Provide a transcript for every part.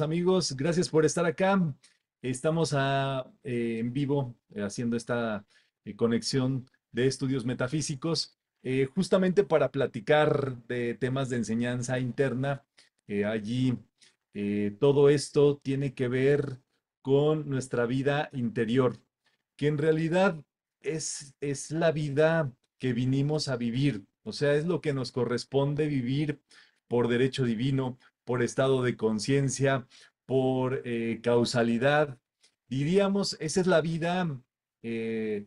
amigos, gracias por estar acá. Estamos eh, en vivo eh, haciendo esta eh, conexión de estudios metafísicos, justamente para platicar de temas de enseñanza interna. allí todo esto tiene que ver con nuestra vida interior, que en realidad es, es la vida que vinimos a vivir, o sea, es lo que nos corresponde vivir por derecho divino, por estado de conciencia, por eh, causalidad. Diríamos, esa es la vida eh,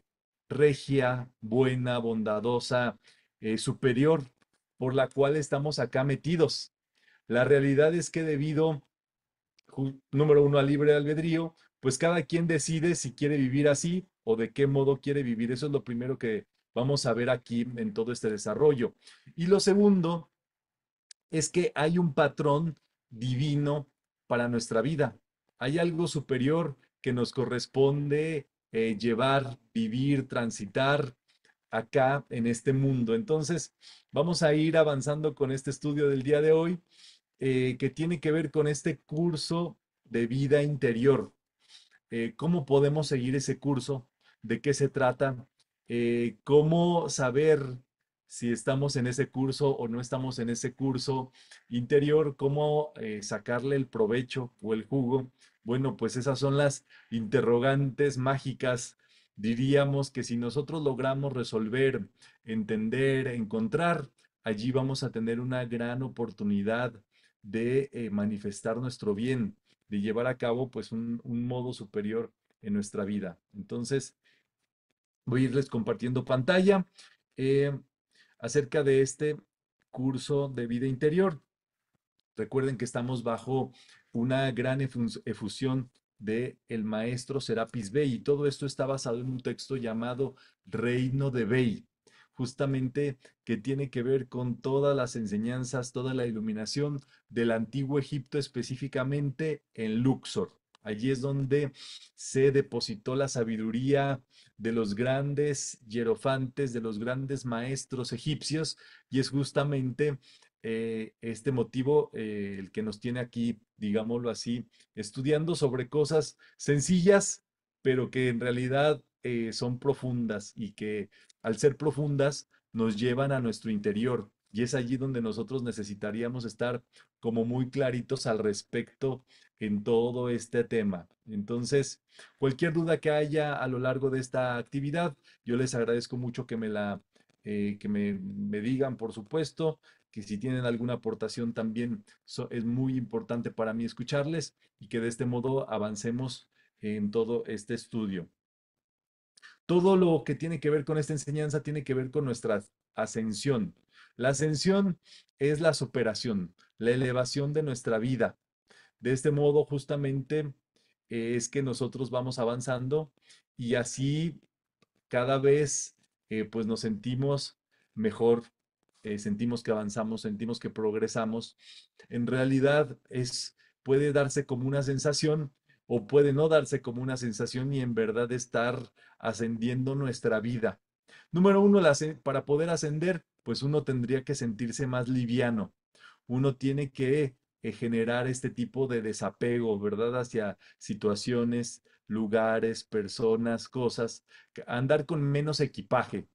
regia, buena, bondadosa, eh, superior, por la cual estamos acá metidos. La realidad es que debido, número uno, al libre albedrío, pues cada quien decide si quiere vivir así o de qué modo quiere vivir. Eso es lo primero que vamos a ver aquí en todo este desarrollo. Y lo segundo es que hay un patrón divino para nuestra vida. Hay algo superior que nos corresponde eh, llevar, vivir, transitar acá en este mundo. Entonces, vamos a ir avanzando con este estudio del día de hoy eh, que tiene que ver con este curso de vida interior. Eh, ¿Cómo podemos seguir ese curso? ¿De qué se trata? ¿Cómo saber si estamos en ese curso o no estamos en ese curso interior, cómo eh, sacarle el provecho o el jugo. Bueno, pues esas son las interrogantes mágicas, diríamos, que si nosotros logramos resolver, entender, encontrar, allí vamos a tener una gran oportunidad de eh, manifestar nuestro bien, de llevar a cabo pues un, modo superior en nuestra vida. Entonces, voy a irles compartiendo pantalla. Eh, acerca de este curso de vida interior. Recuerden que estamos bajo una gran efusión de el maestro Serapis Bey y todo esto está basado en un texto llamado Reino de Bey, justamente que tiene que ver con todas las enseñanzas, toda la iluminación del antiguo Egipto específicamente en Luxor. Allí es donde se depositó la sabiduría de los grandes hierofantes, de los grandes maestros egipcios, y es justamente eh, este motivo eh, el que nos tiene aquí, digámoslo así, estudiando sobre cosas sencillas, pero que en realidad eh, son profundas y que al ser profundas nos llevan a nuestro interior. Y es allí donde nosotros necesitaríamos estar como muy claritos al respecto en todo este tema. Entonces, cualquier duda que haya a lo largo de esta actividad, yo les agradezco mucho que me la, eh, que me, digan, por supuesto, que si tienen alguna aportación también es muy importante para mí escucharles y que de este modo avancemos en todo este estudio. Todo lo que tiene que ver con esta enseñanza tiene que ver con nuestra ascensión. La ascensión es la superación, la elevación de nuestra vida, de este modo, justamente, eh, es que nosotros vamos avanzando y así cada vez, eh, pues nos sentimos mejor, eh, sentimos que avanzamos, sentimos que progresamos. En realidad, es, puede darse como una sensación o puede no darse como una sensación y en verdad estar ascendiendo nuestra vida. Número uno, para poder ascender, pues uno tendría que sentirse más liviano. Uno tiene que eh, generar este tipo de desapego, ¿verdad? Hacia situaciones, lugares, personas, cosas, andar con menos equipaje,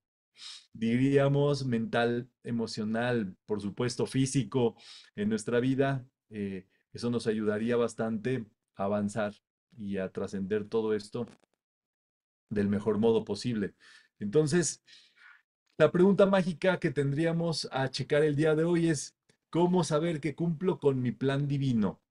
diríamos mental, emocional, por supuesto físico en nuestra vida, eh, eso nos ayudaría bastante a avanzar y a trascender todo esto del mejor modo posible. Entonces, la pregunta mágica que tendríamos a checar el día de hoy es, ¿Cómo saber que cumplo con mi plan divino?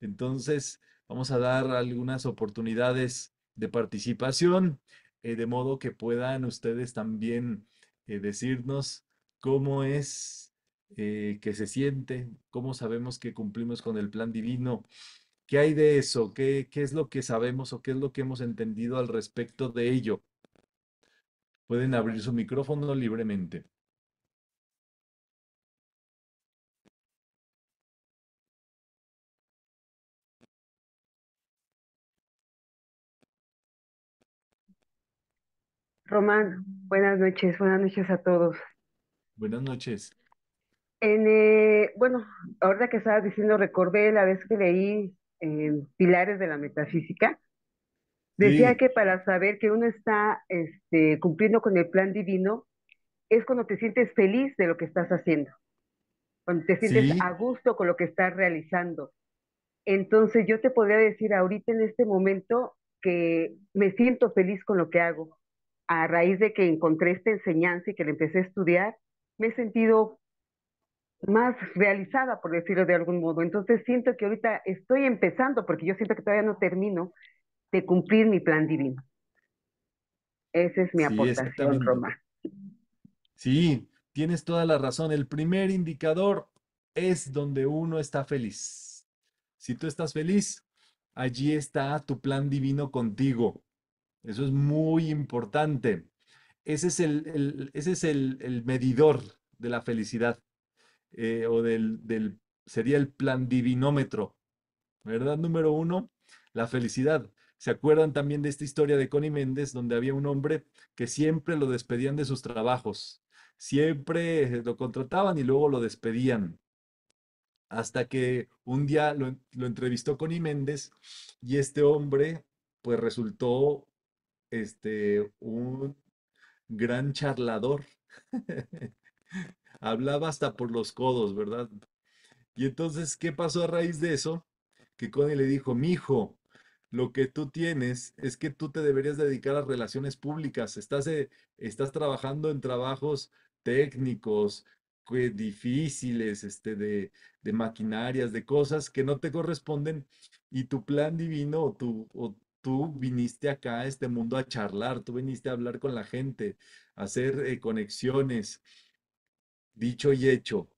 Entonces, vamos a dar algunas oportunidades de participación, eh, de modo que puedan ustedes también eh, decirnos cómo es eh, que se siente, cómo sabemos que cumplimos con el plan divino, qué hay de eso, ¿Qué, qué es lo que sabemos o qué es lo que hemos entendido al respecto de ello. Pueden abrir su micrófono libremente. Román, buenas noches, buenas noches a todos. Buenas noches. En, eh, bueno, ahora que estabas diciendo, recordé la vez que leí en eh, Pilares de la Metafísica. Decía que para saber que uno está este, cumpliendo con el plan divino es cuando te sientes feliz de lo que estás haciendo, cuando te sientes a gusto con lo que estás realizando. Entonces yo te podría decir ahorita en este momento que me siento feliz con lo que hago, a raíz de que encontré esta enseñanza y que la empecé a estudiar, me he sentido más realizada, por decirlo de algún modo. Entonces siento que ahorita estoy empezando, porque yo siento que todavía no termino de cumplir mi plan divino. Esa es mi aportación, Roma. Sí, tienes toda la razón. El primer indicador es donde uno está feliz. Si tú estás feliz, allí está tu plan divino contigo. Eso es muy importante. Ese es el, ese es el, medidor de la felicidad eh, o del, sería el plan divinómetro. ¿Verdad? Número uno, la felicidad. ¿Se acuerdan también de esta historia de Connie Méndez, donde había un hombre que siempre lo despedían de sus trabajos? Siempre lo contrataban y luego lo despedían. Hasta que un día lo, entrevistó Connie Méndez y este hombre pues resultó este, un gran charlador. Hablaba hasta por los codos, ¿verdad? Y entonces, ¿qué pasó a raíz de eso? Que Connie le dijo, mi hijo, lo que tú tienes es que tú te deberías dedicar a relaciones públicas. Estás, eh, estás trabajando en trabajos técnicos, difíciles, este, de, maquinarias, de cosas que no te corresponden y tu plan divino o tu, tú viniste acá a este mundo a charlar, tú viniste a hablar con la gente, a hacer eh, conexiones. Dicho y hecho,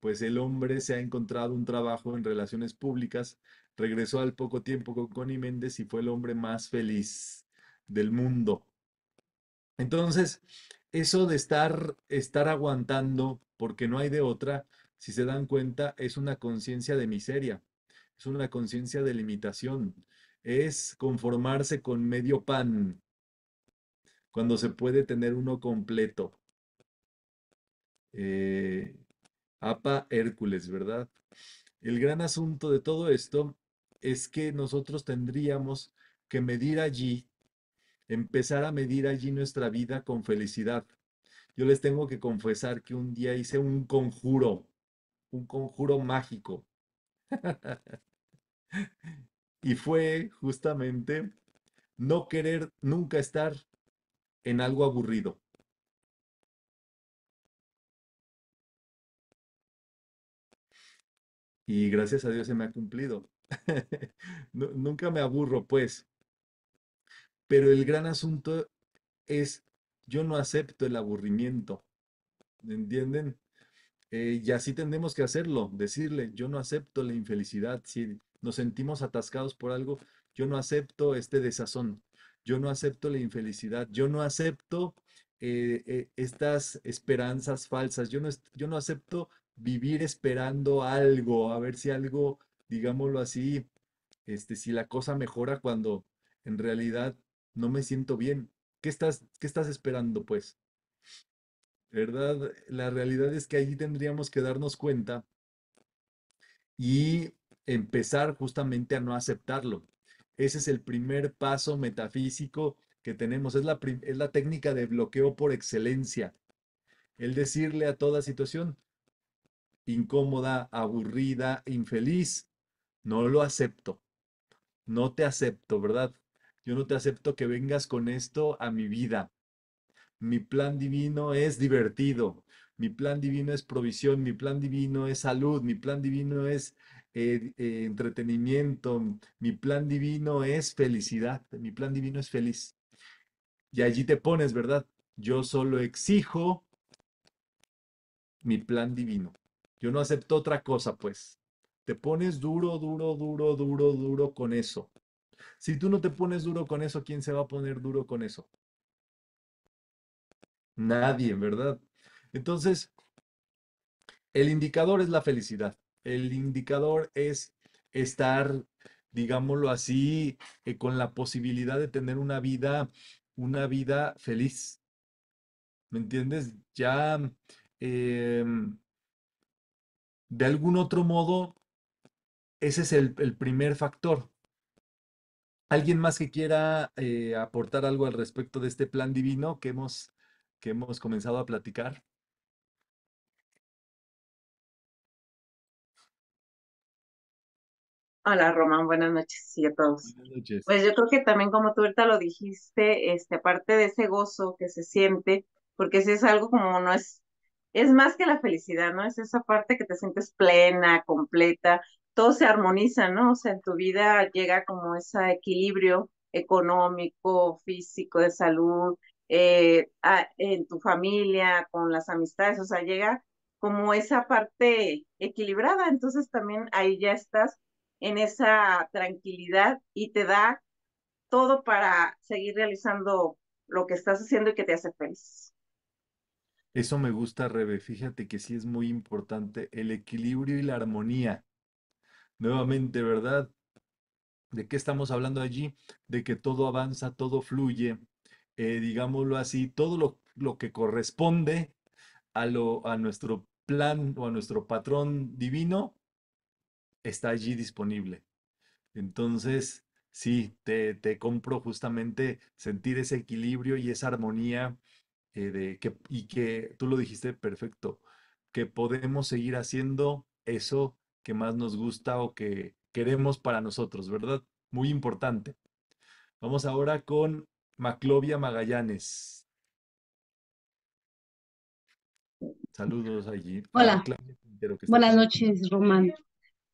pues el hombre se ha encontrado un trabajo en relaciones públicas, regresó al poco tiempo con Connie Méndez y fue el hombre más feliz del mundo. Entonces, eso de estar, estar aguantando, porque no hay de otra, si se dan cuenta, es una conciencia de miseria, es una conciencia de limitación, es conformarse con medio pan cuando se puede tener uno completo. Eh, APA Hércules, ¿verdad? El gran asunto de todo esto es que nosotros tendríamos que medir allí, empezar a medir allí nuestra vida con felicidad. Yo les tengo que confesar que un día hice un conjuro, un conjuro mágico. Y fue justamente no querer nunca estar en algo aburrido. Y gracias a Dios se me ha cumplido. nunca me aburro, pues. Pero el gran asunto es, yo no acepto el aburrimiento. ¿Me ¿Entienden? Eh, y así tenemos que hacerlo, decirle, yo no acepto la infelicidad. sí nos sentimos atascados por algo. Yo no acepto este desazón. Yo no acepto la infelicidad. Yo no acepto eh, eh, estas esperanzas falsas. Yo no, yo no acepto vivir esperando algo, a ver si algo, digámoslo así, este, si la cosa mejora cuando en realidad no me siento bien. ¿Qué estás, qué estás esperando, pues? ¿Verdad? La realidad es que ahí tendríamos que darnos cuenta y empezar justamente a no aceptarlo. Ese es el primer paso metafísico que tenemos, es la, es la técnica de bloqueo por excelencia. El decirle a toda situación incómoda, aburrida, infeliz, no lo acepto, no te acepto, ¿verdad? Yo no te acepto que vengas con esto a mi vida. Mi plan divino es divertido, mi plan divino es provisión, mi plan divino es salud, mi plan divino es eh, eh, entretenimiento, mi plan divino es felicidad, mi plan divino es feliz. Y allí te pones, ¿verdad? Yo solo exijo mi plan divino. Yo no acepto otra cosa, pues. Te pones duro, duro, duro, duro, duro con eso. Si tú no te pones duro con eso, ¿quién se va a poner duro con eso? Nadie, ¿verdad? Entonces, el indicador es la felicidad. El indicador es estar, digámoslo así, eh, con la posibilidad de tener una vida, una vida feliz. ¿Me entiendes? Ya, em, de algún otro modo, ese es el, primer factor. ¿Alguien más que quiera eh, aportar algo al respecto de este plan divino que hemos, que hemos comenzado a platicar? Hola Román, buenas noches y a todos. Buenas noches. Pues yo creo que también como tú ahorita lo dijiste, este, aparte de ese gozo que se siente, porque si es algo como no es, es más que la felicidad, ¿no? Es esa parte que te sientes plena, completa, todo se armoniza, ¿no? O sea, en tu vida llega como ese equilibrio económico, físico, de salud, eh, en tu familia, con las amistades, o sea, llega como esa parte equilibrada, entonces también ahí ya estás en esa tranquilidad y te da todo para seguir realizando lo que estás haciendo y que te hace feliz. Eso me gusta, Rebe. Fíjate que sí es muy importante el equilibrio y la armonía. Nuevamente, ¿verdad? ¿De qué estamos hablando allí? De que todo avanza, todo fluye, eh, digámoslo así, todo lo, lo que corresponde a, lo, a nuestro plan o a nuestro patrón divino está allí disponible. Entonces, sí, te, compro justamente sentir ese equilibrio y esa armonía eh, de que, y que tú lo dijiste perfecto, que podemos seguir haciendo eso que más nos gusta o que queremos para nosotros, ¿verdad? Muy importante. Vamos ahora con Maclovia Magallanes. Saludos allí. Hola. Buenas noches, Román.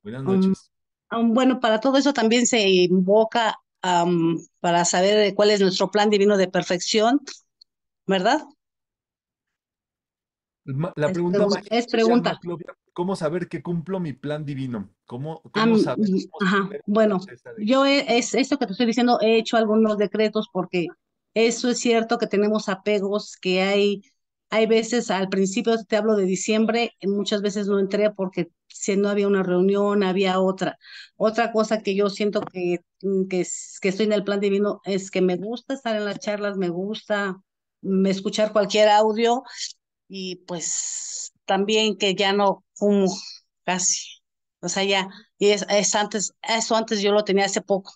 Buenas um, noches. Um, bueno, para todo eso también se invoca um, para saber cuál es nuestro plan divino de perfección, ¿verdad? La este, pregunta es, pregunta. ¿Cómo saber que cumplo mi plan divino? ¿Cómo, cómo saber? bueno, yo es esto que te estoy diciendo, he hecho algunos decretos porque eso es cierto que tenemos apegos, que hay hay veces, al principio te hablo de diciembre, eh, muchas veces no entré porque si no había una reunión, había otra. Otra cosa que yo siento que, mm, que, que estoy en el plan divino es que me gusta estar en las charlas, me gusta mm, escuchar cualquier audio y pues también que ya no fumo casi. O sea, ya, y es, es antes, eso antes yo lo tenía hace poco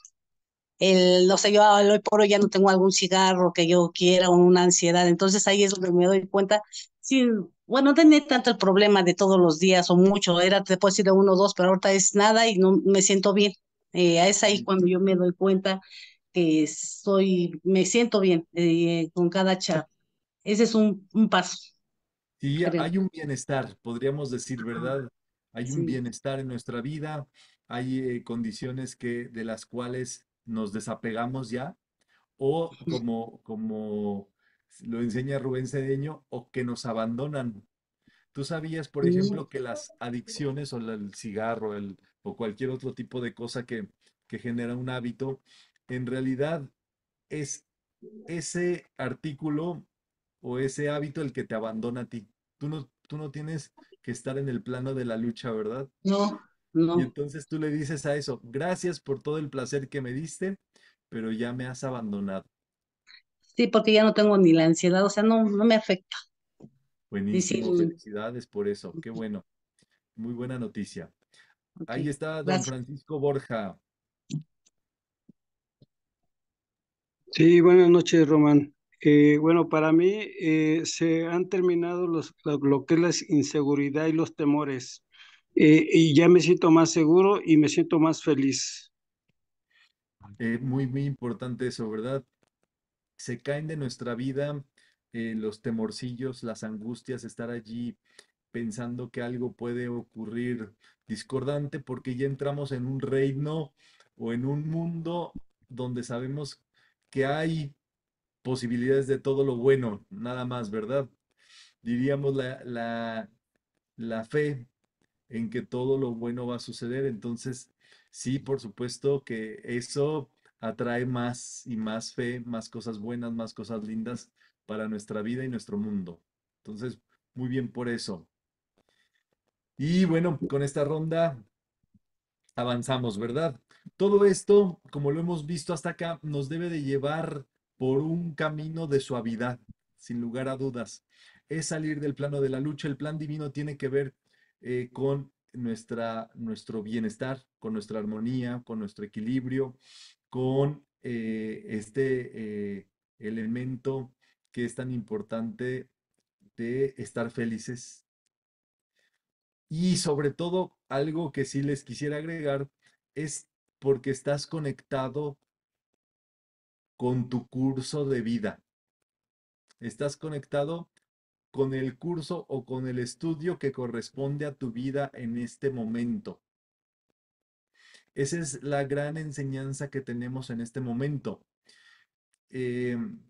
el, no sé, yo hoy por hoy ya no tengo algún cigarro que yo quiera o una ansiedad. Entonces ahí es donde me doy cuenta, sí, bueno, no tenía tanto el problema de todos los días o mucho, era, te ir de uno o dos, pero ahorita es nada y no me siento bien. Eh, es ahí cuando yo me doy cuenta que soy, me siento bien eh, con cada chat. Ese es un, un paso. Sí, hay un bienestar, podríamos decir, ¿verdad? Hay un bienestar en nuestra vida, hay eh, condiciones que, de las cuales nos desapegamos ya, o como, como lo enseña Rubén Cedeño, o que nos abandonan. ¿Tú sabías, por ejemplo, que las adicciones o el cigarro o cualquier otro tipo de cosa que, que genera un hábito, en realidad es ese artículo o ese hábito el que te abandona a ti? Tú no, tú no tienes que estar en el plano de la lucha, ¿verdad? No, y entonces tú le dices a eso, gracias por todo el placer que me diste, pero ya me has abandonado. Sí, porque ya no tengo ni la ansiedad, o sea, no, me afecta. Buenísimo, felicidades por eso, qué bueno. Muy buena noticia. Ahí está don Francisco Borja. Sí, buenas noches, Román. Eh, bueno, para mí eh, se han terminado los, lo que es la inseguridad y los temores. Eh, y ya me siento más seguro y me siento más feliz. Eh, muy, muy importante eso, ¿verdad? Se caen de nuestra vida eh, los temorcillos, las angustias, estar allí pensando que algo puede ocurrir discordante porque ya entramos en un reino o en un mundo donde sabemos que hay posibilidades de todo lo bueno, nada más, ¿verdad? Diríamos la, la, la fe en que todo lo bueno va a suceder. Entonces, sí, por supuesto que eso atrae más y más fe, más cosas buenas, más cosas lindas para nuestra vida y nuestro mundo. Entonces, muy bien por eso. Y bueno, con esta ronda avanzamos, ¿verdad? Todo esto, como lo hemos visto hasta acá, nos debe de llevar por un camino de suavidad, sin lugar a dudas. Es salir del plano de la lucha. El plan divino tiene que ver eh, con nuestra, nuestro bienestar, con nuestra armonía, con nuestro equilibrio, con eh, este eh, elemento que es tan importante de estar felices. Y sobre todo, algo que sí les quisiera agregar es porque estás conectado con tu curso de vida. Estás conectado con el curso o con el estudio que corresponde a tu vida en este momento. Esa es la gran enseñanza que tenemos en este momento. Em,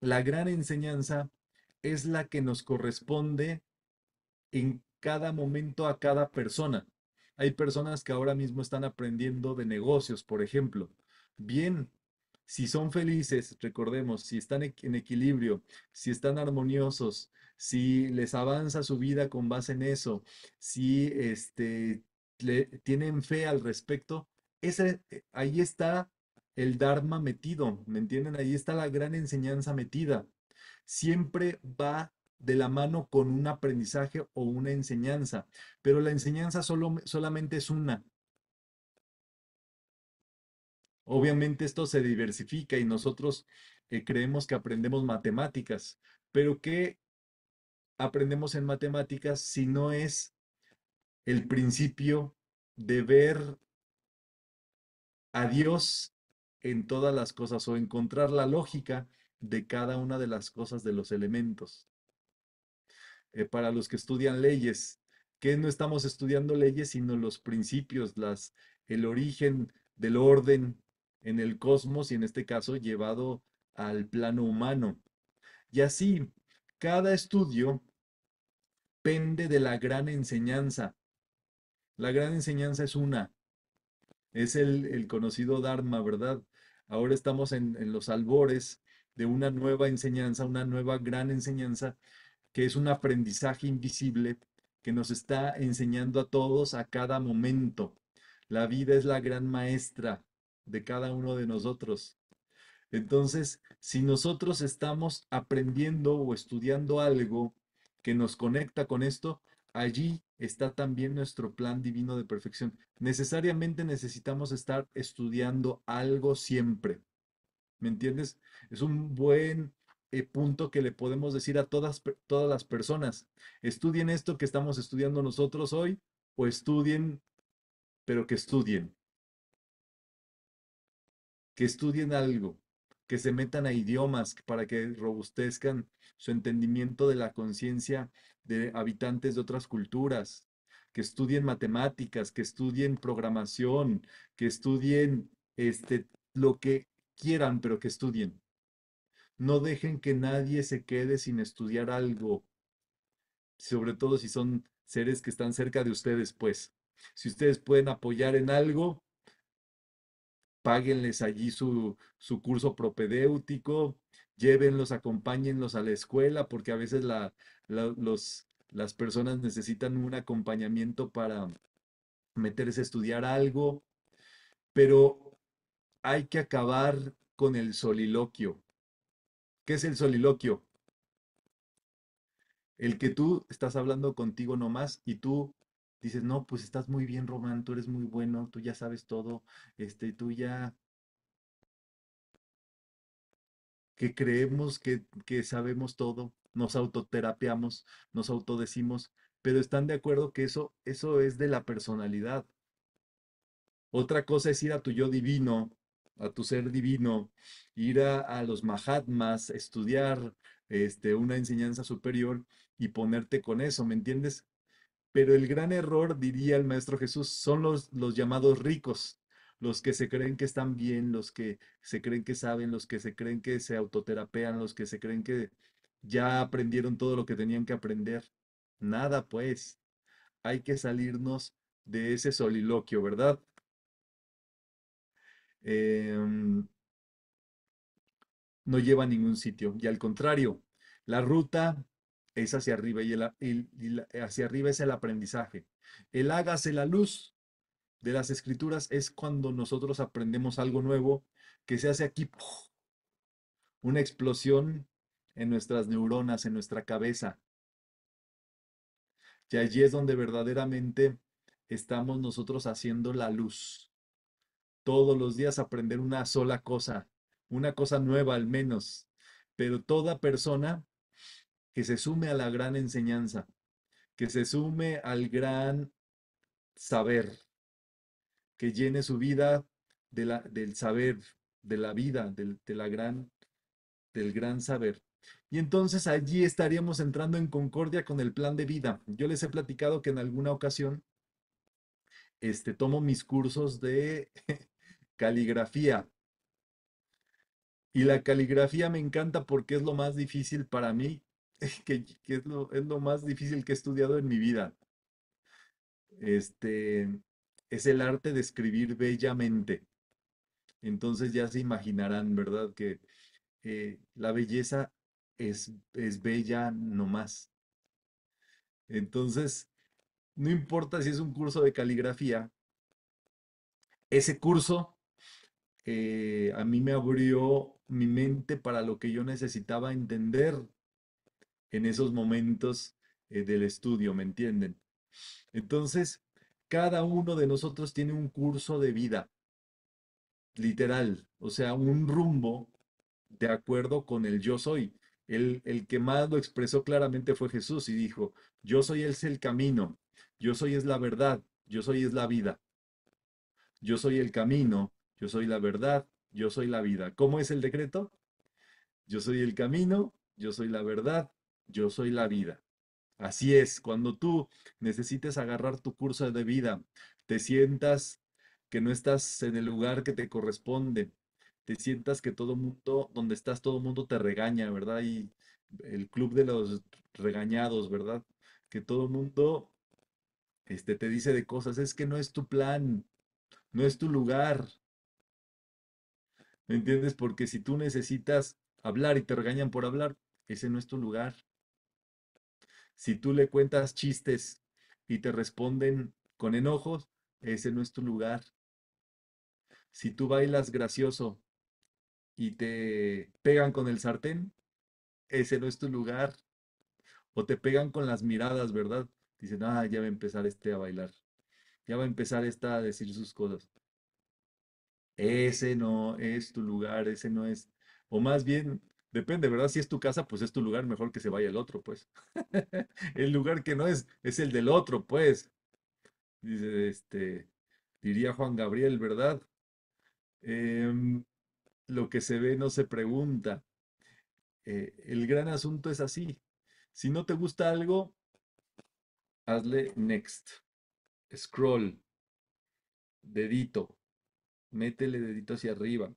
la gran enseñanza es la que nos corresponde en cada momento a cada persona. Hay personas que ahora mismo están aprendiendo de negocios, por ejemplo. Bien, si son felices, recordemos, si están en equilibrio, si están armoniosos, si les avanza su vida con base en eso, si este, le, tienen fe al respecto, ese, eh, ahí está el Dharma metido, ¿me entienden? Ahí está la gran enseñanza metida. Siempre va de la mano con un aprendizaje o una enseñanza, pero la enseñanza solo, solamente es una, Obviamente esto se diversifica y nosotros eh, creemos que aprendemos matemáticas, pero ¿qué aprendemos en matemáticas si no es el principio de ver a Dios en todas las cosas o encontrar la lógica de cada una de las cosas de los elementos? Eh, para los que estudian leyes, que no estamos estudiando leyes, sino los principios, las, el origen del orden, en el cosmos y en este caso llevado al plano humano. Y así, cada estudio pende de la gran enseñanza. La gran enseñanza es una, es el, conocido Dharma, ¿verdad? Ahora estamos en, en los albores de una nueva enseñanza, una nueva gran enseñanza, que es un aprendizaje invisible que nos está enseñando a todos a cada momento. La vida es la gran maestra, de cada uno de nosotros. Entonces, si nosotros estamos aprendiendo o estudiando algo que nos conecta con esto, allí está también nuestro plan divino de perfección. Necesariamente necesitamos estar estudiando algo siempre. ¿Me entiendes? Es un buen eh, punto que le podemos decir a todas, todas las personas. Estudien esto que estamos estudiando nosotros hoy o estudien, pero que estudien que estudien algo, que se metan a idiomas para que robustezcan su entendimiento de la conciencia de habitantes de otras culturas, que estudien matemáticas, que estudien programación, que estudien este, lo que quieran, pero que estudien. No dejen que nadie se quede sin estudiar algo, sobre todo si son seres que están cerca de ustedes, pues. Si ustedes pueden apoyar en algo, páguenles allí su, curso propedéutico, llévenlos, acompáñenlos a la escuela, porque a veces las personas necesitan un acompañamiento para meterse a estudiar algo, pero hay que acabar con el soliloquio. ¿Qué es el soliloquio? El que tú estás hablando contigo nomás y tú dices, no, pues estás muy bien, Román, tú eres muy bueno, tú ya sabes todo, este, tú ya que creemos que, sabemos todo, nos autoterapeamos, nos autodecimos, pero están de acuerdo que eso, eso es de la personalidad. Otra cosa es ir a tu yo divino, a tu ser divino, ir a, a los Mahatmas, estudiar este, una enseñanza superior y ponerte con eso, ¿me entiendes? Pero el gran error, diría el Maestro Jesús, son los, los llamados ricos, los que se creen que están bien, los que se creen que saben, los que se creen que se autoterapean, los que se creen que ya aprendieron todo lo que tenían que aprender. Nada, pues. Hay que salirnos de ese soliloquio, ¿verdad? Em, no lleva a ningún sitio. Y al contrario, la ruta es hacia arriba y, eh, hacia arriba es el aprendizaje. El hágase la luz de las escrituras es cuando nosotros aprendemos algo nuevo que se hace aquí una explosión en nuestras neuronas, en nuestra cabeza. Y allí es donde verdaderamente estamos nosotros haciendo la luz. Todos los días aprender una sola cosa, una cosa nueva al menos. Pero toda persona que se sume a la gran enseñanza, que se sume al gran saber, que llene su vida del saber, de la vida, del, gran, del gran saber. Y entonces allí estaríamos entrando en concordia con el plan de vida. Yo les he platicado que en alguna ocasión este, tomo mis cursos de caligrafía. Y la caligrafía me encanta porque es lo más difícil para mí que, es, lo, más difícil que he estudiado en mi vida. Este, es el arte de escribir bellamente. Entonces ya se imaginarán, ¿verdad? Que eh, la belleza es, es bella más Entonces, no importa si es un curso de caligrafía, ese curso eh, a mí me abrió mi mente para lo que yo necesitaba entender en esos momentos eh, del estudio, ¿me entienden? Entonces, cada uno de nosotros tiene un curso de vida, literal, o sea, un rumbo de acuerdo con el yo soy. El, que más lo expresó claramente fue Jesús y dijo, yo soy es el camino, yo soy es la verdad, yo soy es la vida, yo soy el camino, yo soy la verdad, yo soy la vida. ¿Cómo es el decreto? Yo soy el camino, yo soy la verdad, yo soy la vida. Así es, cuando tú necesites agarrar tu curso de vida, te sientas que no estás en el lugar que te corresponde, te sientas que todo mundo, donde estás, todo mundo te regaña, ¿verdad? Y el club de los regañados, ¿verdad? Que todo mundo este, te dice de cosas, es que no es tu plan, no es tu lugar. ¿Me entiendes? Porque si tú necesitas hablar y te regañan por hablar, ese no es tu lugar. Si tú le cuentas chistes y te responden con enojos, ese no es tu lugar. Si tú bailas gracioso y te pegan con el sartén, ese no es tu lugar. O te pegan con las miradas, ¿verdad? Dicen, ah, ya va a empezar este a bailar. Ya va a empezar esta a decir sus cosas. Ese no es tu lugar, ese no es. O más bien, Depende, ¿verdad? Si es tu casa, pues es tu lugar, mejor que se vaya el otro, pues. el lugar que no es, es el del otro, pues. Dice, este, diría Juan Gabriel, ¿verdad? Em, lo que se ve no se pregunta. Eh, el gran asunto es así. Si no te gusta algo, hazle next. Scroll. Dedito. Métele dedito hacia arriba.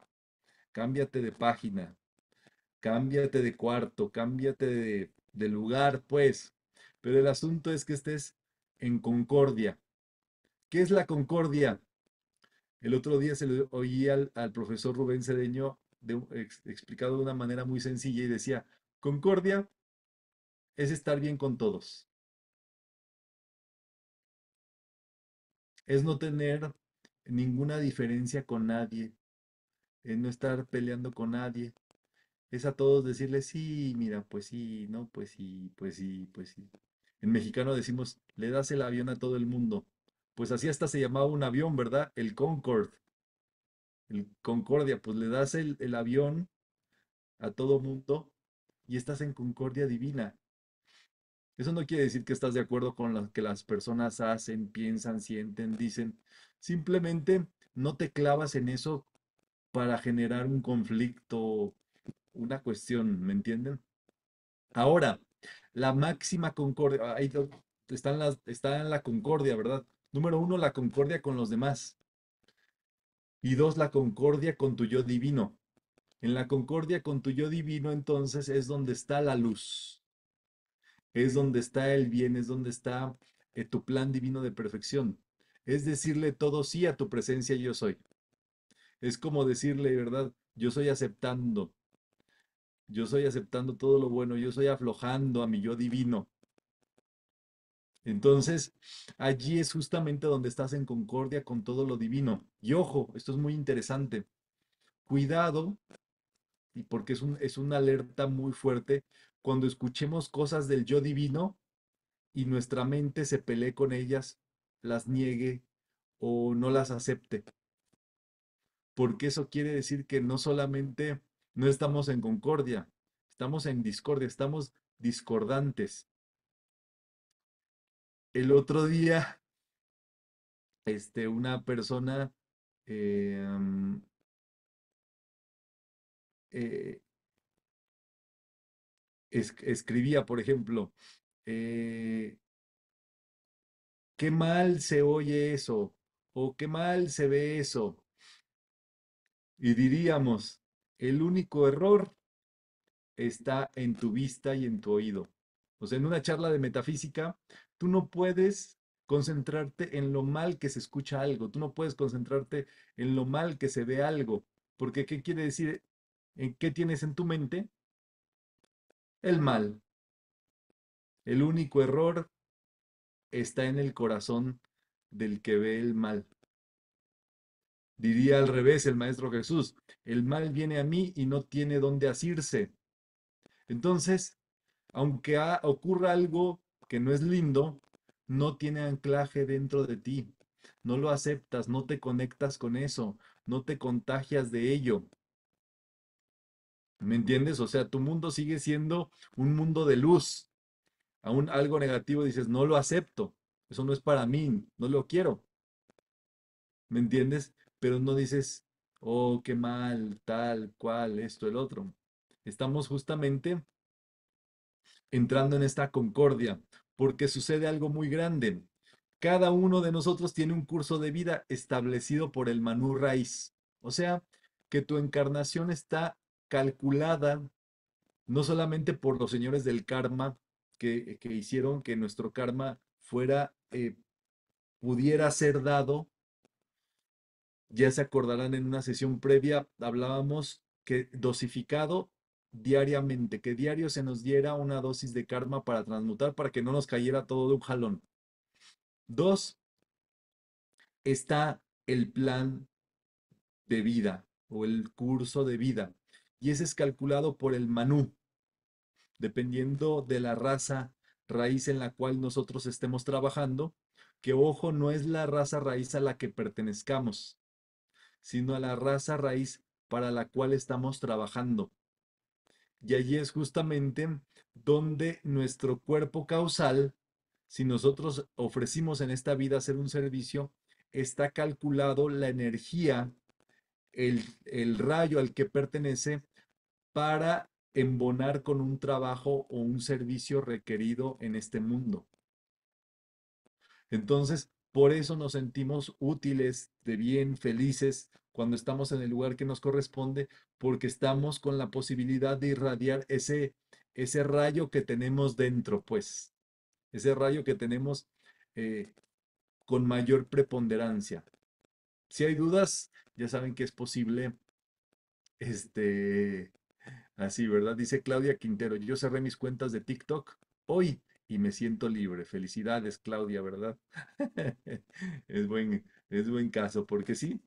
Cámbiate de página cámbiate de cuarto, cámbiate de, lugar, pues. Pero el asunto es que estés en concordia. ¿Qué es la concordia? El otro día se le oía al, profesor Rubén Cedeño de, explicado de una manera muy sencilla y decía, concordia es estar bien con todos. Es no tener ninguna diferencia con nadie, es no estar peleando con nadie, es a todos decirles, sí, mira, pues sí, no, pues sí, pues sí, pues sí. En mexicano decimos, le das el avión a todo el mundo. Pues así hasta se llamaba un avión, ¿verdad? El Concorde. El Concordia, pues le das el, el avión a todo mundo y estás en concordia divina. Eso no quiere decir que estás de acuerdo con lo que las personas hacen, piensan, sienten, dicen. Simplemente no te clavas en eso para generar un conflicto una cuestión, ¿me entienden? Ahora, la máxima concordia, ahí está en la, en la concordia, ¿verdad? Número uno, la concordia con los demás. Y dos, la concordia con tu yo divino. En la concordia con tu yo divino, entonces, es donde está la luz. Es donde está el bien, es donde está eh, tu plan divino de perfección. Es decirle todo sí a tu presencia yo soy. Es como decirle, ¿verdad? Yo soy aceptando, yo soy aceptando todo lo bueno, yo soy aflojando a mi yo divino. Entonces, allí es justamente donde estás en concordia con todo lo divino. Y ojo, esto es muy interesante. Cuidado, y porque es, un, es una alerta muy fuerte, cuando escuchemos cosas del yo divino y nuestra mente se pelee con ellas, las niegue o no las acepte. Porque eso quiere decir que no solamente no estamos en concordia, estamos en discordia, estamos discordantes. El otro día, este, una persona em, eh, escribía, por ejemplo, eh, qué mal se oye eso, o qué mal se ve eso. Y diríamos, el único error está en tu vista y en tu oído. O sea, en una charla de metafísica, tú no puedes concentrarte en lo mal que se escucha algo, tú no puedes concentrarte en lo mal que se ve algo, porque ¿qué quiere decir? ¿En qué tienes en tu mente? El mal. El único error está en el corazón del que ve el mal. Diría al revés el Maestro Jesús, el mal viene a mí y no tiene dónde asirse. Entonces, aunque ocurra algo que no es lindo, no tiene anclaje dentro de ti. No lo aceptas, no te conectas con eso, no te contagias de ello. ¿Me entiendes? O sea, tu mundo sigue siendo un mundo de luz. Aún algo negativo dices, no lo acepto, eso no es para mí, no lo quiero. ¿Me entiendes? pero no dices, oh, qué mal, tal, cual, esto, el otro. Estamos justamente entrando en esta concordia, porque sucede algo muy grande. Cada uno de nosotros tiene un curso de vida establecido por el Manu Raíz. O sea, que tu encarnación está calculada no solamente por los señores del karma que, hicieron que nuestro karma fuera, eh, pudiera ser dado ya se acordarán en una sesión previa, hablábamos que dosificado diariamente, que diario se nos diera una dosis de karma para transmutar, para que no nos cayera todo de un jalón. Dos, está el plan de vida o el curso de vida. Y ese es calculado por el manú, dependiendo de la raza raíz en la cual nosotros estemos trabajando, que ojo, no es la raza raíz a la que pertenezcamos sino a la raza raíz para la cual estamos trabajando. Y allí es justamente donde nuestro cuerpo causal, si nosotros ofrecimos en esta vida hacer un servicio, está calculado la energía, el, el rayo al que pertenece para embonar con un trabajo o un servicio requerido en este mundo. Entonces, por eso nos sentimos útiles, de bien, felices, cuando estamos en el lugar que nos corresponde, porque estamos con la posibilidad de irradiar ese, ese rayo que tenemos dentro, pues, ese rayo que tenemos eh, con mayor preponderancia. Si hay dudas, ya saben que es posible, este, así, ¿verdad? Dice Claudia Quintero, yo cerré mis cuentas de TikTok hoy y me siento libre. Felicidades, Claudia, ¿verdad? es, buen, es buen caso, porque sí,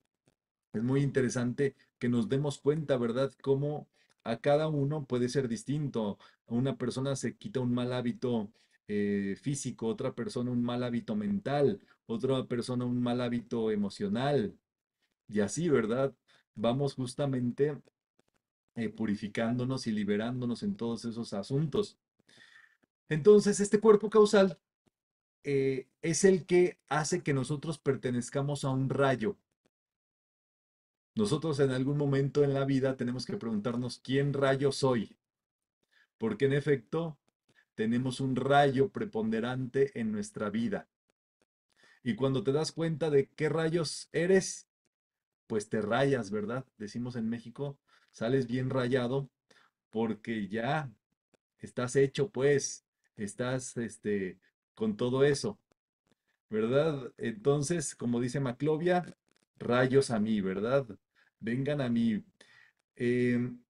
es muy interesante que nos demos cuenta, ¿verdad? Cómo a cada uno puede ser distinto. Una persona se quita un mal hábito eh, físico, otra persona un mal hábito mental, otra persona un mal hábito emocional. Y así, ¿verdad? Vamos justamente eh, purificándonos y liberándonos en todos esos asuntos. Entonces, este cuerpo causal eh, es el que hace que nosotros pertenezcamos a un rayo. Nosotros en algún momento en la vida tenemos que preguntarnos, ¿quién rayo soy? Porque en efecto, tenemos un rayo preponderante en nuestra vida. Y cuando te das cuenta de qué rayos eres, pues te rayas, ¿verdad? Decimos en México, sales bien rayado porque ya estás hecho, pues, estás este, con todo eso, ¿verdad? Entonces, como dice Maclovia, rayos a mí, ¿verdad? Vengan a mí. Em,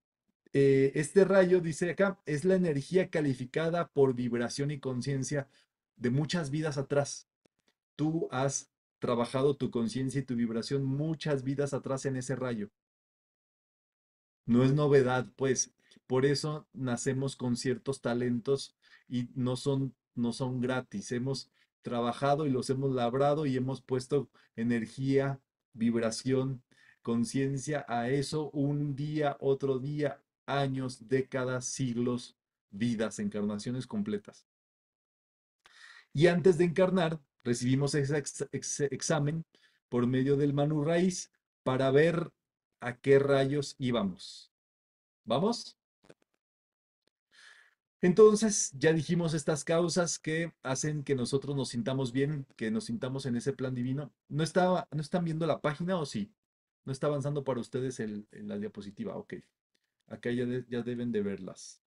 eh, este rayo, dice acá, es la energía calificada por vibración y conciencia de muchas vidas atrás. Tú has trabajado tu conciencia y tu vibración muchas vidas atrás en ese rayo. No es novedad, pues, por eso nacemos con ciertos talentos y no son, no son gratis. Hemos trabajado y los hemos labrado y hemos puesto energía, vibración, conciencia a eso un día, otro día, años, décadas, siglos, vidas, encarnaciones completas. Y antes de encarnar, recibimos ese examen por medio del Manu Raíz para ver a qué rayos íbamos. ¿Vamos? Entonces, ya dijimos estas causas que hacen que nosotros nos sintamos bien, que nos sintamos en ese plan divino. ¿No, estaba, no están viendo la página o sí? ¿No está avanzando para ustedes en la diapositiva? Ok. Acá ya, ya deben de verlas.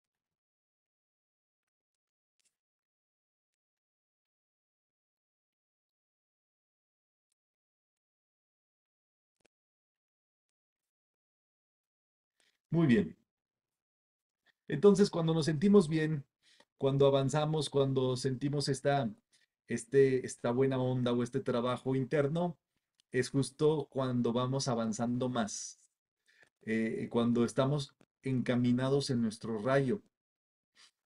Muy bien. Entonces, cuando nos sentimos bien, cuando avanzamos, cuando sentimos esta, este, esta buena onda o este trabajo interno, es justo cuando vamos avanzando más, eh, cuando estamos encaminados en nuestro rayo.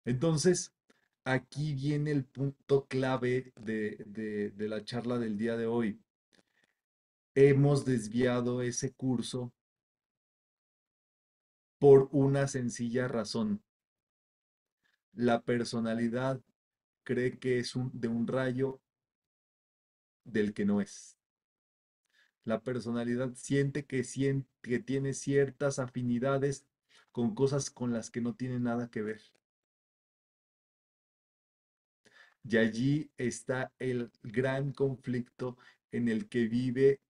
Entonces, aquí viene el punto clave de la charla del día de hoy. Hemos desviado ese curso por una sencilla razón. La personalidad cree que es de un rayo del que no es. La personalidad siente que, siente que tiene ciertas afinidades con cosas con las que no tiene nada que ver. Y allí está el gran conflicto en el que vive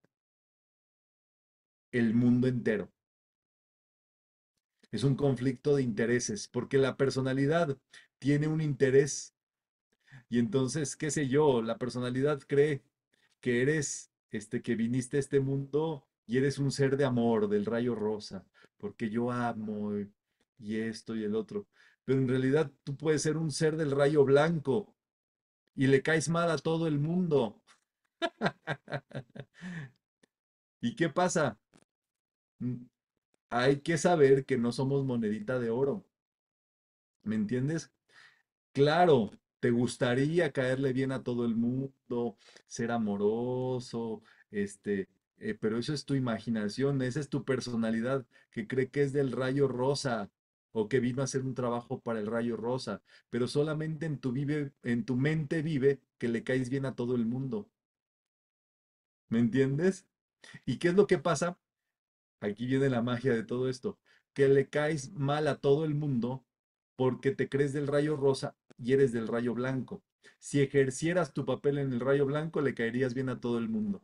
el mundo entero es un conflicto de intereses, porque la personalidad tiene un interés. Y entonces, qué sé yo, la personalidad cree que eres, este, que viniste a este mundo y eres un ser de amor, del rayo rosa, porque yo amo y esto y el otro. Pero en realidad tú puedes ser un ser del rayo blanco y le caes mal a todo el mundo. ¿Y qué pasa? hay que saber que no somos monedita de oro. ¿Me entiendes? Claro, te gustaría caerle bien a todo el mundo, ser amoroso, este, eh, pero eso es tu imaginación, esa es tu personalidad que cree que es del rayo rosa o que vino a hacer un trabajo para el rayo rosa, pero solamente en tu, vive, en tu mente vive que le caes bien a todo el mundo. ¿Me entiendes? ¿Y qué es lo que pasa? aquí viene la magia de todo esto, que le caes mal a todo el mundo porque te crees del rayo rosa y eres del rayo blanco. Si ejercieras tu papel en el rayo blanco, le caerías bien a todo el mundo.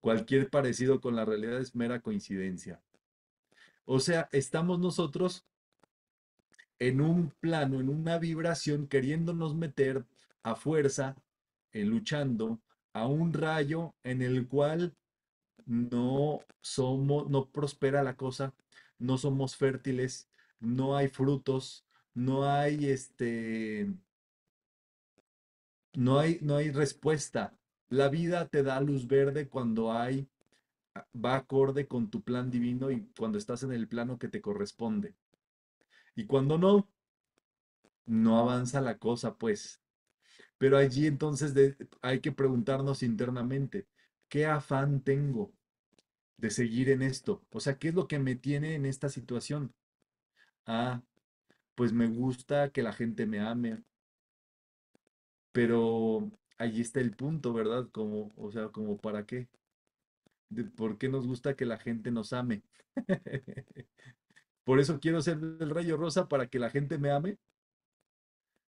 Cualquier parecido con la realidad es mera coincidencia. O sea, estamos nosotros en un plano, en una vibración, queriéndonos meter a fuerza, en luchando, a un rayo en el cual no somos, no prospera la cosa, no somos fértiles, no hay frutos, no hay este, no hay, no hay respuesta. La vida te da luz verde cuando hay, va acorde con tu plan divino y cuando estás en el plano que te corresponde. Y cuando no, no avanza la cosa, pues. Pero allí entonces hay que preguntarnos internamente, ¿Qué afán tengo de seguir en esto? O sea, ¿qué es lo que me tiene en esta situación? Ah, pues me gusta que la gente me ame. Pero allí está el punto, ¿verdad? Como, o sea, como para qué. ¿Por qué nos gusta que la gente nos ame? Por eso quiero ser el rayo rosa para que la gente me ame.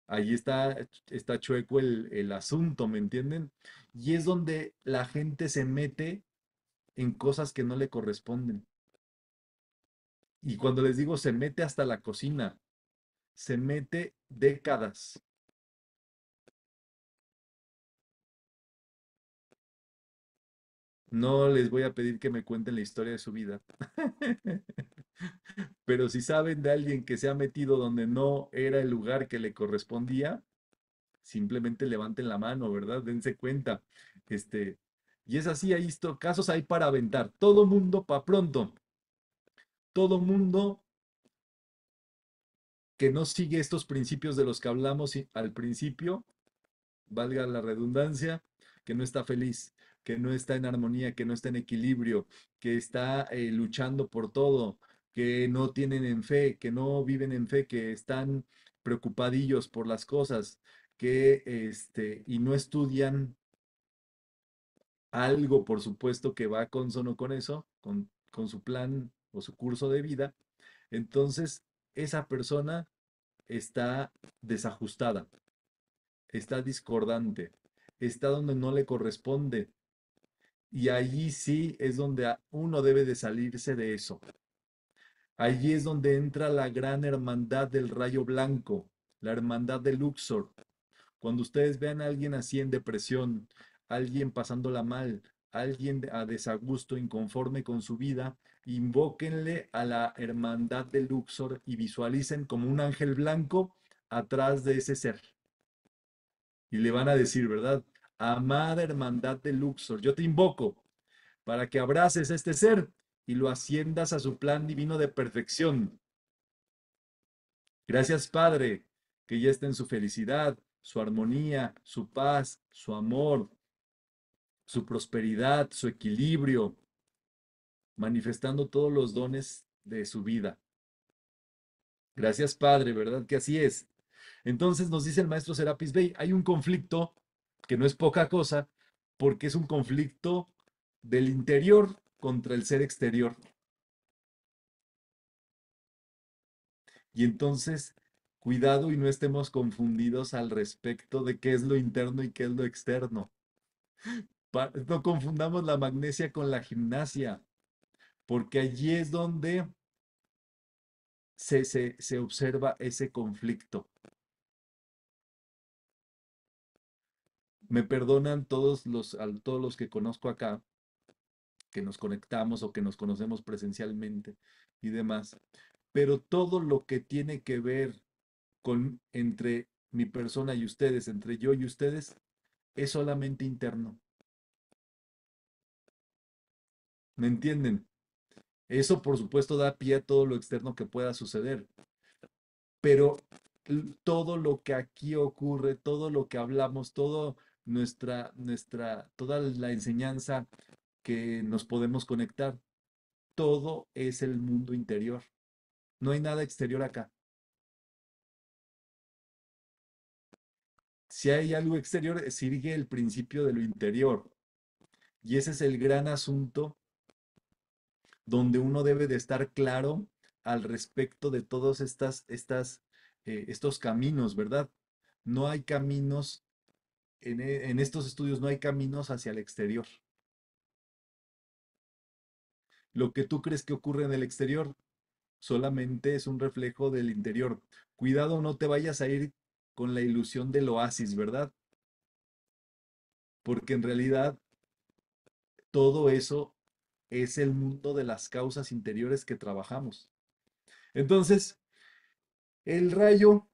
Allí está, está chueco el, el asunto, ¿me entienden? Y es donde la gente se mete en cosas que no le corresponden. Y cuando les digo, se mete hasta la cocina, se mete décadas. No les voy a pedir que me cuenten la historia de su vida, pero si saben de alguien que se ha metido donde no era el lugar que le correspondía, simplemente levanten la mano, ¿verdad? Dense cuenta. Este, y es así, hay casos hay para aventar. Todo mundo para pronto. Todo mundo que no sigue estos principios de los que hablamos al principio, valga la redundancia, que no está feliz, que no está en armonía, que no está en equilibrio, que está eh, luchando por todo, que no tienen en fe, que no viven en fe, que están preocupadillos por las cosas, que este, y no estudian algo, por supuesto, que va consono con eso, con, con su plan o su curso de vida, entonces esa persona está desajustada, está discordante, está donde no le corresponde. Y allí sí es donde uno debe de salirse de eso, Allí es donde entra la gran hermandad del rayo blanco, la hermandad de Luxor. Cuando ustedes vean a alguien así en depresión, alguien pasándola mal, alguien a desagusto, inconforme con su vida, invóquenle a la hermandad de Luxor y visualicen como un ángel blanco atrás de ese ser. Y le van a decir, ¿verdad? Amada hermandad de Luxor, yo te invoco para que abraces a este ser y lo asciendas a su plan divino de perfección. Gracias, Padre, que ya está en su felicidad, su armonía, su paz, su amor, su prosperidad, su equilibrio, manifestando todos los dones de su vida. Gracias, Padre, ¿verdad? Que así es. Entonces nos dice el maestro Serapis Bey, hay un conflicto que no es poca cosa, porque es un conflicto del interior contra el ser exterior. Y entonces, cuidado y no estemos confundidos al respecto de qué es lo interno y qué es lo externo. No confundamos la magnesia con la gimnasia, porque allí es donde se, observa ese conflicto. Me perdonan todos los, a todos los que conozco acá, que nos conectamos o que nos conocemos presencialmente y demás. Pero todo lo que tiene que ver con entre mi persona y ustedes, entre yo y ustedes, es solamente interno. ¿Me entienden? Eso, por supuesto, da pie a todo lo externo que pueda suceder. Pero todo lo que aquí ocurre, todo lo que hablamos, todo nuestra, nuestra, toda la enseñanza que nos podemos conectar. Todo es el mundo interior. No hay nada exterior acá. Si hay algo exterior, eh, sigue el principio de lo interior. Y ese es el gran asunto donde uno debe de estar claro al respecto de todos estas, estas, eh, estos caminos, ¿verdad? No hay caminos, eh, en estos estudios no hay caminos hacia el exterior. Lo que tú crees que ocurre en el exterior solamente es un reflejo del interior. Cuidado, no te vayas a ir con la ilusión del oasis, ¿verdad? Porque en realidad todo eso es el mundo de las causas interiores que trabajamos. Entonces, el rayo,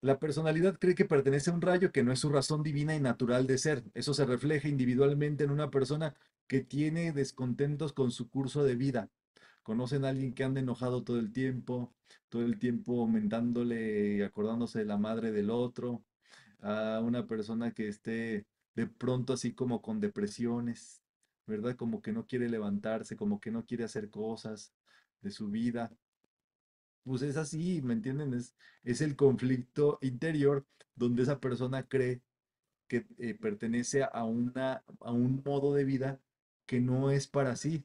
la personalidad cree que pertenece a un rayo que no es su razón divina y natural de ser. Eso se refleja individualmente en una persona que tiene descontentos con su curso de vida. Conocen a alguien que anda enojado todo el tiempo, todo el tiempo mentándole y acordándose de la madre del otro, a una persona que esté de pronto así como con depresiones, ¿verdad? Como que no quiere levantarse, como que no quiere hacer cosas de su vida. Pues es así, ¿me entienden? Es, es el conflicto interior donde esa persona cree que eh, pertenece a, una, a un modo de vida que no es para sí.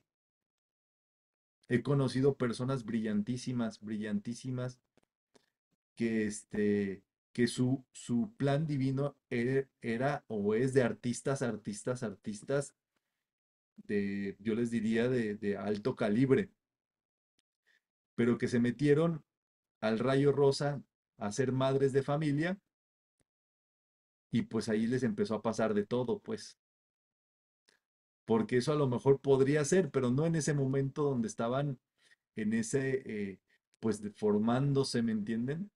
He conocido personas brillantísimas, brillantísimas, que, este, que su, su plan divino e-, era, o es de artistas, artistas, artistas, de, yo les diría, de, de alto calibre, pero que se metieron al rayo rosa a ser madres de familia y pues ahí les empezó a pasar de todo, pues porque eso a lo mejor podría ser, pero no en ese momento donde estaban en ese, eh, pues formándose, ¿me entienden?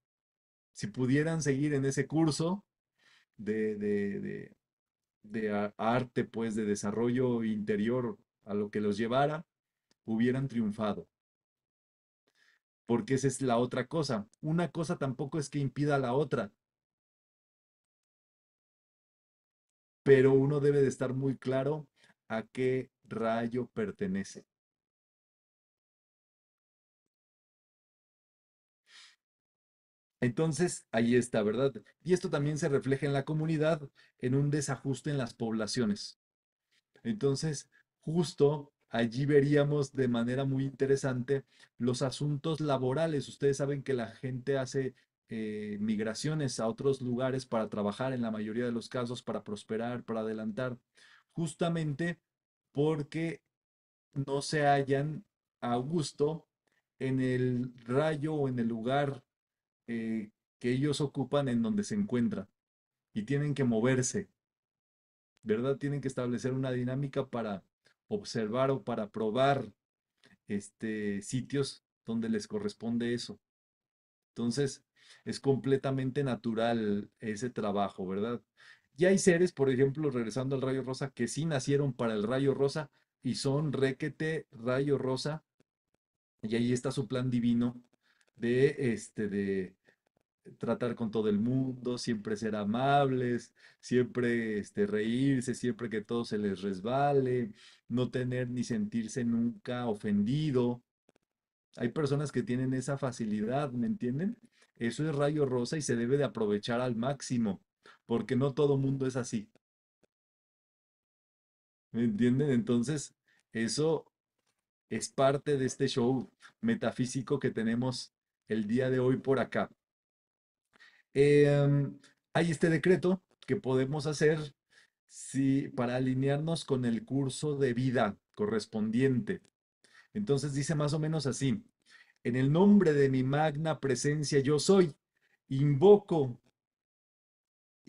Si pudieran seguir en ese curso de, de, de, arte, pues de desarrollo interior a lo que los llevara, hubieran triunfado. Porque esa es la otra cosa. Una cosa tampoco es que impida la otra. Pero uno debe de estar muy claro a qué rayo pertenece. Entonces, ahí está, ¿verdad? Y esto también se refleja en la comunidad, en un desajuste en las poblaciones. Entonces, justo allí veríamos de manera muy interesante los asuntos laborales. Ustedes saben que la gente hace eh, migraciones a otros lugares para trabajar en la mayoría de los casos, para prosperar, para adelantar justamente porque no se hallan a gusto en el rayo o en el lugar eh, que ellos ocupan en donde se encuentran y tienen que moverse, ¿verdad? Tienen que establecer una dinámica para observar o para probar este, sitios donde les corresponde eso. Entonces, es completamente natural ese trabajo, ¿verdad? Y hay seres, por ejemplo, regresando al rayo rosa, que sí nacieron para el rayo rosa y son requete rayo rosa. Y ahí está su plan divino de, este, de tratar con todo el mundo, siempre ser amables, siempre este, reírse, siempre que todo se les resbale, no tener ni sentirse nunca ofendido. Hay personas que tienen esa facilidad, ¿me entienden? Eso es rayo rosa y se debe de aprovechar al máximo porque no todo mundo es así. ¿Me entienden? Entonces, eso es parte de este show metafísico que tenemos el día de hoy por acá. Em, hay este decreto que podemos hacer si, para alinearnos con el curso de vida correspondiente. Entonces dice más o menos así, en el nombre de mi magna presencia yo soy, invoco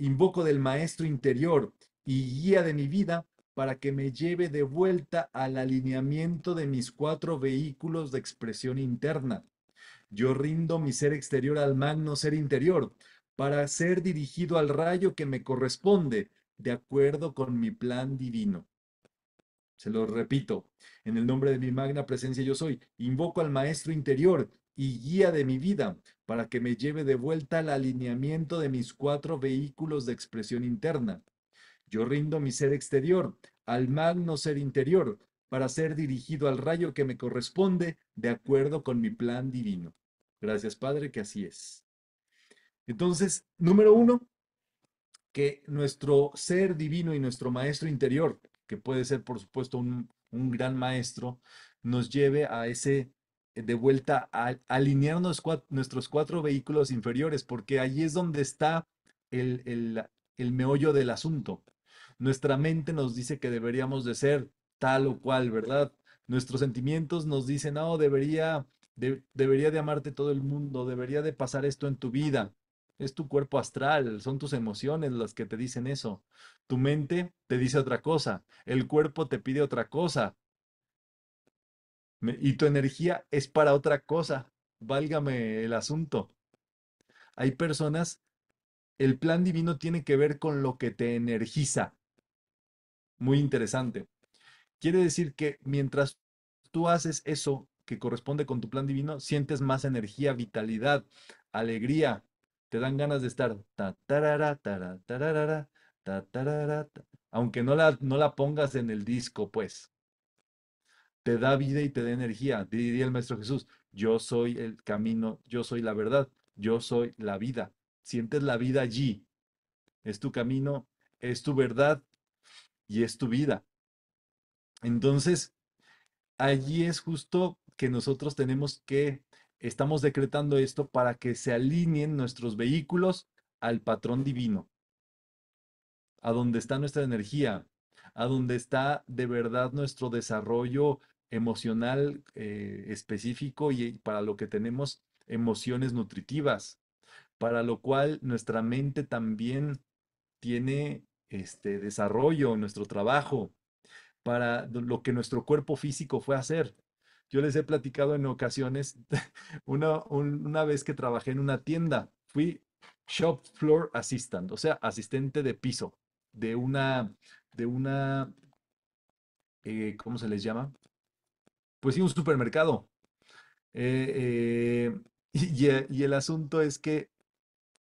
Invoco del Maestro interior y guía de mi vida para que me lleve de vuelta al alineamiento de mis cuatro vehículos de expresión interna. Yo rindo mi ser exterior al magno ser interior para ser dirigido al rayo que me corresponde, de acuerdo con mi plan divino. Se lo repito, en el nombre de mi magna presencia yo soy, invoco al Maestro interior y guía de mi vida para que me lleve de vuelta al alineamiento de mis cuatro vehículos de expresión interna. Yo rindo mi ser exterior al magno ser interior para ser dirigido al rayo que me corresponde de acuerdo con mi plan divino. Gracias Padre, que así es. Entonces, número uno, que nuestro ser divino y nuestro maestro interior que puede ser, por supuesto, un, gran maestro, nos lleve a ese eh, de vuelta a, alinearnos nuestros cuatro vehículos inferiores, porque ahí es donde está el, el, meollo del asunto. Nuestra mente nos dice que deberíamos de ser tal o cual, ¿verdad? Nuestros sentimientos nos dicen, no, debería debería de amarte todo el mundo, debería de pasar esto en tu vida es tu cuerpo astral, son tus emociones las que te dicen eso. Tu mente te dice otra cosa, el cuerpo te pide otra cosa. Y tu energía es para otra cosa. Válgame el asunto. Hay personas, el plan divino tiene que ver con lo que te energiza. Muy interesante. Quiere decir que mientras tú haces eso que corresponde con tu plan divino, sientes más energía, vitalidad, alegría, te dan ganas de estar. Aunque no la, no la pongas en el disco, pues. Te da vida y te da energía. Diría el Maestro Jesús, yo soy el camino, yo soy la verdad, yo soy la vida. Sientes la vida allí. Es tu camino, es tu verdad y es tu vida. Entonces, allí es justo que nosotros tenemos que estamos decretando esto para que se alineen nuestros vehículos al patrón divino, a donde está nuestra energía, a donde está de verdad nuestro desarrollo emocional eh, específico y para lo que tenemos emociones nutritivas, para lo cual nuestra mente también tiene este desarrollo, nuestro trabajo, para lo que nuestro cuerpo físico fue a hacer. Yo les he platicado en ocasiones, una, una vez que trabajé en una tienda, fui shop floor assistant, o sea, asistente de piso de una, de una, eh, ¿cómo se les llama? Pues sí, un supermercado. Eh, eh, y, y, el asunto es que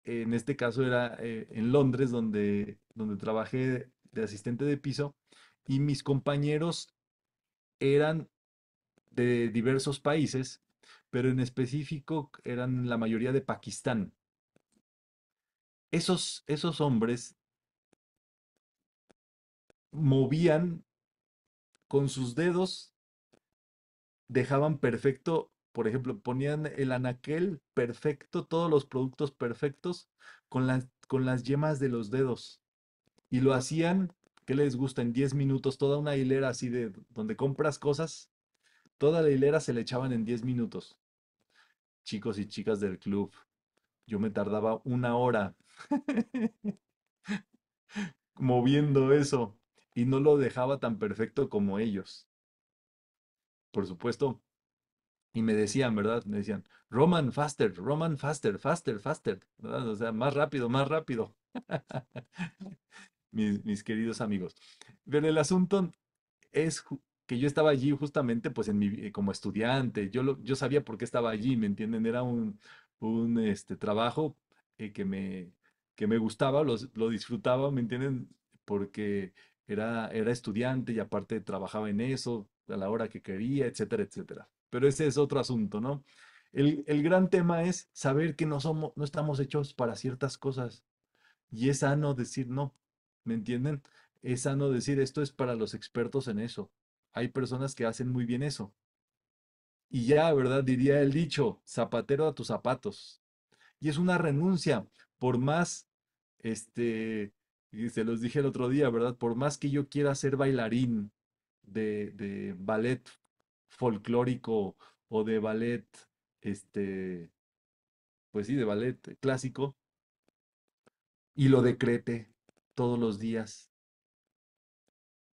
en este caso era en Londres donde, donde trabajé de asistente de piso y mis compañeros eran de diversos países, pero en específico eran la mayoría de Pakistán. Esos, esos hombres movían con sus dedos, dejaban perfecto, por ejemplo, ponían el anaquel perfecto, todos los productos perfectos con las, con las yemas de los dedos. Y lo hacían, ¿qué les gusta? En 10 minutos, toda una hilera así de donde compras cosas, Toda la hilera se le echaban en 10 minutos. Chicos y chicas del club, yo me tardaba una hora moviendo eso y no lo dejaba tan perfecto como ellos. Por supuesto. Y me decían, ¿verdad? Me decían, Roman, faster, Roman, faster, faster, faster. O sea, más rápido, más rápido. mis, mis queridos amigos. Pero el asunto es que yo estaba allí justamente pues en mi, eh, como estudiante, yo, lo, yo sabía por qué estaba allí, ¿me entienden? Era un, un este, trabajo eh, que, me, que me gustaba, lo disfrutaba, ¿me entienden? Porque era, era estudiante y aparte trabajaba en eso a la hora que quería, etcétera, etcétera. Pero ese es otro asunto, ¿no? El, el gran tema es saber que no, somos, no estamos hechos para ciertas cosas y es sano decir no, ¿me entienden? Es sano decir esto es para los expertos en eso hay personas que hacen muy bien eso. Y ya, ¿verdad? Diría el dicho, zapatero a tus zapatos. Y es una renuncia, por más, este, y se los dije el otro día, ¿verdad? Por más que yo quiera ser bailarín de, de ballet folclórico o de ballet, este, pues sí, de ballet clásico, y lo decrete todos los días,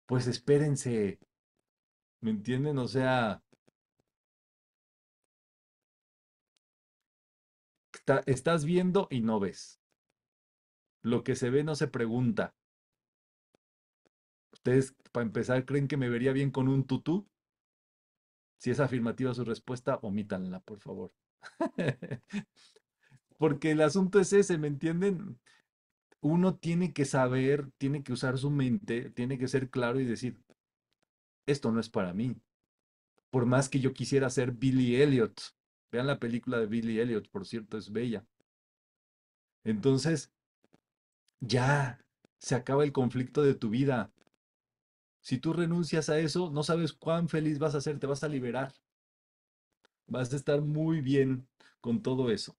pues espérense ¿Me entienden? O sea, estás viendo y no ves. Lo que se ve no se pregunta. ¿Ustedes, para empezar, creen que me vería bien con un tutú? Si es afirmativa su respuesta, omítanla, por favor. Porque el asunto es ese, ¿me entienden? Uno tiene que saber, tiene que usar su mente, tiene que ser claro y decir, esto no es para mí. Por más que yo quisiera ser Billy Elliot. Vean la película de Billy Elliot, por cierto, es bella. Entonces, ya se acaba el conflicto de tu vida. Si tú renuncias a eso, no sabes cuán feliz vas a ser, te vas a liberar. Vas a estar muy bien con todo eso.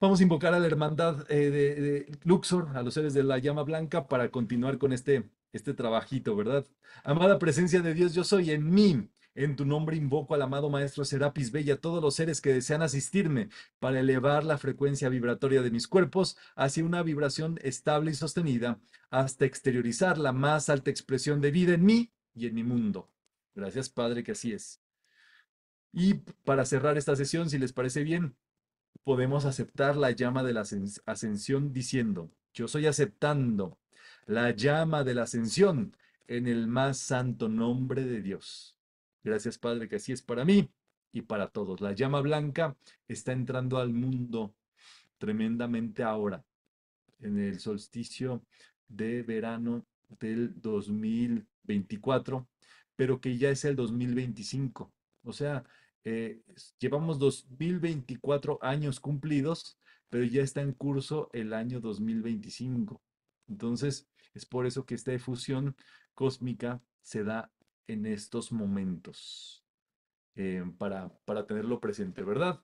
Vamos a invocar a la hermandad eh, de, Luxor, a los seres de la llama blanca, para continuar con este este trabajito, ¿verdad? Amada presencia de Dios, yo soy en mí. En tu nombre invoco al amado Maestro Serapis Bella, todos los seres que desean asistirme para elevar la frecuencia vibratoria de mis cuerpos hacia una vibración estable y sostenida, hasta exteriorizar la más alta expresión de vida en mí y en mi mundo. Gracias, Padre, que así es. Y para cerrar esta sesión, si les parece bien, podemos aceptar la llama de la ascensión diciendo, yo soy aceptando la llama de la ascensión en el más santo nombre de Dios. Gracias Padre que así es para mí y para todos. La llama blanca está entrando al mundo tremendamente ahora, en el solsticio de verano del 2024, pero que ya es el 2025. O sea, eh, llevamos 2024 años cumplidos, pero ya está en curso el año 2025. Entonces, es por eso que esta efusión cósmica se da en estos momentos, eh, para, para tenerlo presente, ¿verdad?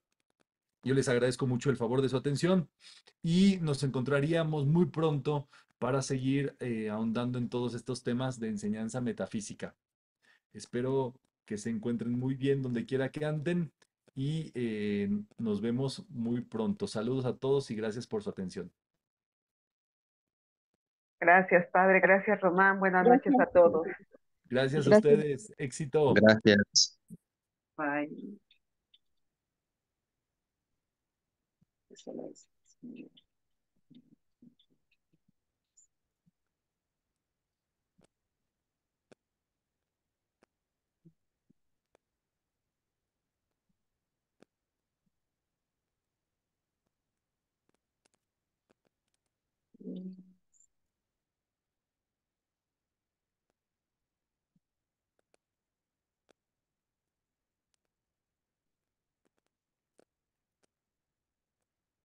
Yo les agradezco mucho el favor de su atención y nos encontraríamos muy pronto para seguir eh, ahondando en todos estos temas de enseñanza metafísica. Espero que se encuentren muy bien donde quiera que anden y eh, nos vemos muy pronto. Saludos a todos y gracias por su atención. Gracias, padre. Gracias, Román. Buenas noches a todos. Gracias, a ustedes. Éxito. Gracias. Bye. Mm.